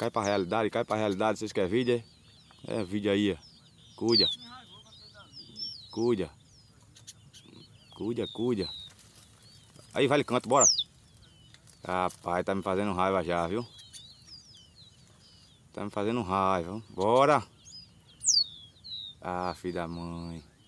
Cai pra realidade, cai pra realidade. Vocês querem vídeo? É? é vídeo aí, ó. Cuida. Cuida. Cuida, cuida. Aí, vale canto, bora. Rapaz, tá me fazendo raiva já, viu? Tá me fazendo raiva. Bora. Ah, filho da mãe.